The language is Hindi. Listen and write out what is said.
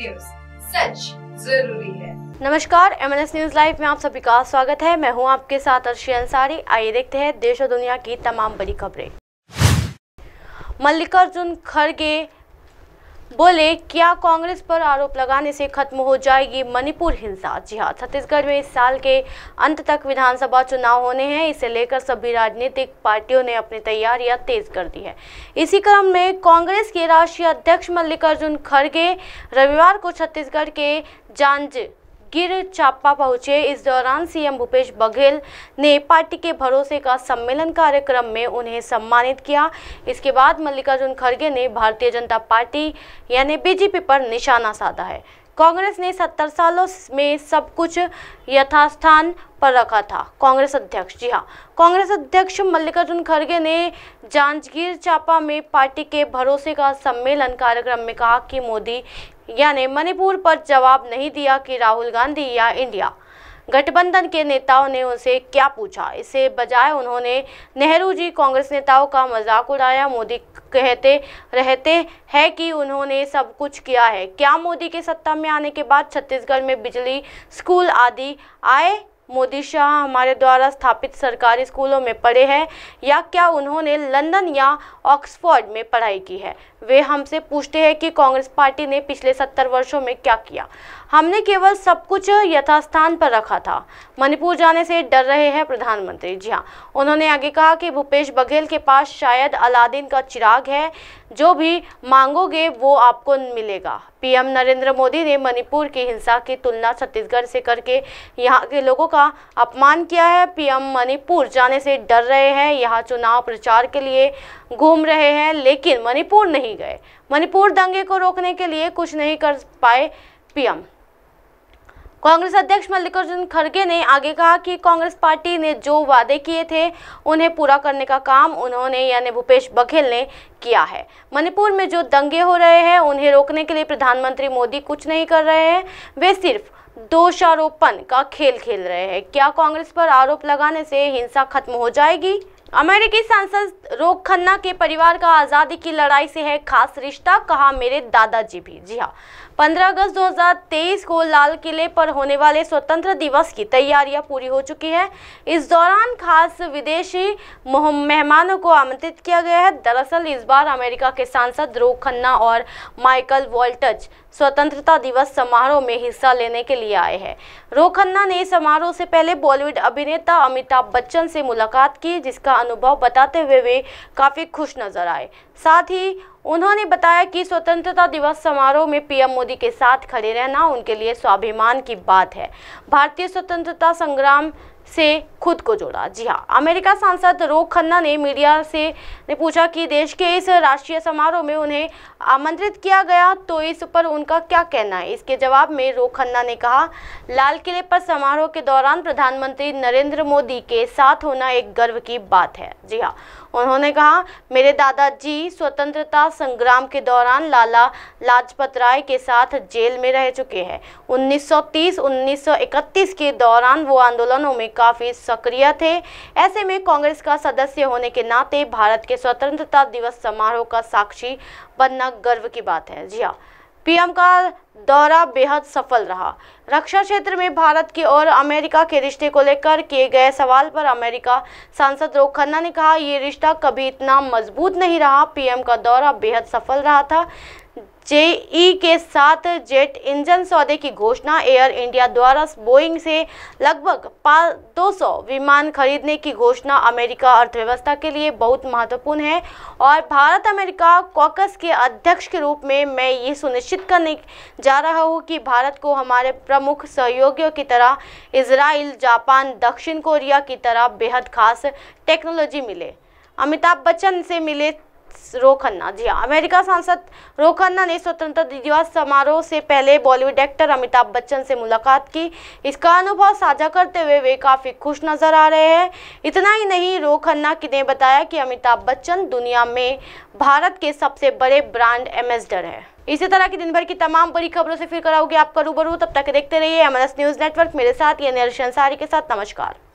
न्यूज सच जरूरी है नमस्कार M N S news live में आप सभी का स्वागत है मैं हूं आपके साथ अर्शी अंसारी आइए देखते हैं देश और दुनिया की तमाम बड़ी खबरें मल्लिकार्जुन खड़गे बोले क्या कांग्रेस पर आरोप लगाने से खत्म हो जाएगी मणिपुर हिंसा जी हाँ छत्तीसगढ़ में इस साल के अंत तक विधानसभा चुनाव होने हैं इसे लेकर सभी राजनीतिक पार्टियों ने अपनी तैयारियां तेज कर दी है इसी क्रम में कांग्रेस के राष्ट्रीय अध्यक्ष मल्लिकार्जुन खड़गे रविवार को छत्तीसगढ़ के जांज गिर चापा पहुंचे इस दौरान सीएम भूपेश बघेल ने पार्टी के भरोसे का सम्मेलन कार्यक्रम में उन्हें सम्मानित किया इसके बाद मल्लिकार्जुन खड़गे ने भारतीय जनता पार्टी यानी बीजेपी पर निशाना साधा है कांग्रेस ने सत्तर सालों में सब कुछ यथास्थान पर रखा था कांग्रेस अध्यक्ष जी हाँ कांग्रेस अध्यक्ष मल्लिकार्जुन खड़गे ने जांजगीर चापा में पार्टी के भरोसे का सम्मेलन कार्यक्रम में कहा कि मोदी यानी मणिपुर पर जवाब नहीं दिया कि राहुल गांधी या इंडिया गठबंधन के नेताओं ने उनसे क्या पूछा इससे बजाय उन्होंने नेहरू जी कांग्रेस नेताओं का मजाक उड़ाया मोदी कहते रहते हैं कि उन्होंने सब कुछ किया है क्या मोदी के सत्ता में आने के बाद छत्तीसगढ़ में बिजली स्कूल आदि आए मोदी शाह हमारे द्वारा स्थापित सरकारी स्कूलों में पढ़े हैं या क्या उन्होंने लंदन या ऑक्सफोर्ड में पढ़ाई की है वे हमसे पूछते हैं कि कांग्रेस पार्टी ने पिछले सत्तर वर्षों में क्या किया हमने केवल सब कुछ यथास्थान पर रखा था मणिपुर जाने से डर रहे हैं प्रधानमंत्री जी हाँ उन्होंने आगे कहा कि भूपेश बघेल के पास शायद अलादीन का चिराग है जो भी मांगोगे वो आपको मिलेगा पीएम नरेंद्र मोदी ने मणिपुर की हिंसा की तुलना छत्तीसगढ़ से करके यहाँ के लोगों का अपमान किया है पीएम मणिपुर जाने से डर रहे हैं यहाँ चुनाव प्रचार के लिए घूम रहे हैं लेकिन मणिपुर नहीं गए मणिपुर दंगे को रोकने के लिए कुछ नहीं कर पाए पीएम कांग्रेस अध्यक्ष मल्लिकार्जुन खड़गे ने आगे कहा कि कांग्रेस पार्टी ने जो वादे किए थे उन्हें पूरा करने का काम उन्होंने यानी भूपेश बघेल ने किया है मणिपुर में जो दंगे हो रहे हैं उन्हें रोकने के लिए प्रधानमंत्री मोदी कुछ नहीं कर रहे हैं वे सिर्फ दोषारोपण का खेल खेल रहे हैं क्या कांग्रेस पर आरोप लगाने से हिंसा खत्म हो जाएगी अमेरिकी सांसद रोग खन्ना के परिवार का आज़ादी की लड़ाई से है खास रिश्ता कहा मेरे दादाजी भी जी हाँ 15 अगस्त 2023 को लाल किले पर होने वाले स्वतंत्र दिवस की तैयारियां पूरी हो चुकी है इस दौरान खास विदेशी मेहमानों को आमंत्रित किया गया है दरअसल इस बार अमेरिका के सांसद रोग खन्ना और माइकल वॉल्टज स्वतंत्रता दिवस समारोह में हिस्सा लेने के लिए आए हैं रोग खन्ना ने समारोह से पहले बॉलीवुड अभिनेता अमिताभ बच्चन से मुलाकात की जिसका अनुभव बताते हुए वे काफ़ी खुश नज़र आए साथ ही उन्होंने बताया कि स्वतंत्रता दिवस समारोह में पीएम मोदी के साथ खड़े रहना उनके लिए स्वाभिमान की बात है भारतीय स्वतंत्रता संग्राम से खुद को जोड़ा जी हाँ अमेरिका सांसद रोग खन्ना ने मीडिया से ने पूछा कि देश के इस राष्ट्रीय समारोह में उन्हें आमंत्रित किया गया तो इस पर उनका क्या कहना है इसके जवाब में रोग खन्ना ने कहा लाल किले पर समारोह के दौरान प्रधानमंत्री नरेंद्र मोदी के साथ होना एक गर्व की बात है जी हाँ उन्होंने कहा मेरे दादाजी स्वतंत्रता संग्राम के दौरान लाला लाजपत राय के साथ जेल में रह चुके हैं 1930-1931 के दौरान वो आंदोलनों में काफ़ी सक्रिय थे ऐसे में कांग्रेस का सदस्य होने के नाते भारत के स्वतंत्रता दिवस समारोह का साक्षी बनना गर्व की बात है जी हाँ पीएम का दौरा बेहद सफल रहा रक्षा क्षेत्र में भारत की और अमेरिका के रिश्ते को लेकर किए गए सवाल पर अमेरिका सांसद रोग खन्ना ने कहा ये रिश्ता कभी इतना मजबूत नहीं रहा पीएम का दौरा बेहद सफल रहा था जेई के साथ जेट इंजन सौदे की घोषणा एयर इंडिया द्वारा बोइंग से लगभग दो सौ विमान खरीदने की घोषणा अमेरिका अर्थव्यवस्था के लिए बहुत महत्वपूर्ण है और भारत अमेरिका कॉकस के अध्यक्ष के रूप में मैं ये सुनिश्चित करने जा रहा हूँ कि भारत को हमारे प्रमुख सहयोगियों की तरह इसराइल जापान दक्षिण कोरिया की तरह बेहद खास टेक्नोलॉजी मिले अमिताभ बच्चन से मिले रो खन्ना जी हाँ अमेरिका सांसद रो खन्ना ने स्वतंत्रता दिवस समारोह से पहले बॉलीवुड एक्टर अमिताभ बच्चन से मुलाकात की इसका अनुभव साझा करते हुए वे काफ़ी खुश नजर आ रहे हैं इतना ही नहीं रो खन्ना ने बताया कि अमिताभ बच्चन दुनिया में भारत के सबसे बड़े ब्रांड एम्बेसडर है इसी तरह की दिन भर की तमाम बड़ी खबरों से फिर कराओगे आपका रूबरू तब तक देखते रहिए एम न्यूज़ नेटवर्क मेरे साथ ये नरशन सारी के साथ नमस्कार